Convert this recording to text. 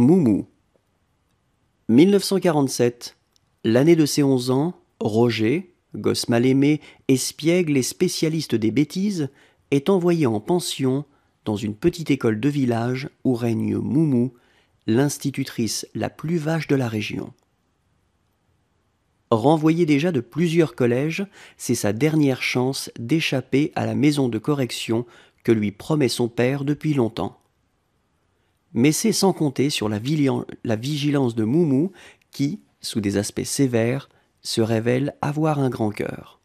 Moumou. 1947. L'année de ses 11 ans, Roger, gosse mal aimé, espiègle et spécialiste des bêtises, est envoyé en pension dans une petite école de village où règne Moumou, l'institutrice la plus vache de la région. Renvoyé déjà de plusieurs collèges, c'est sa dernière chance d'échapper à la maison de correction que lui promet son père depuis longtemps. Mais c'est sans compter sur la, vigilance de Moumou qui, sous des aspects sévères, se révèle avoir un grand cœur.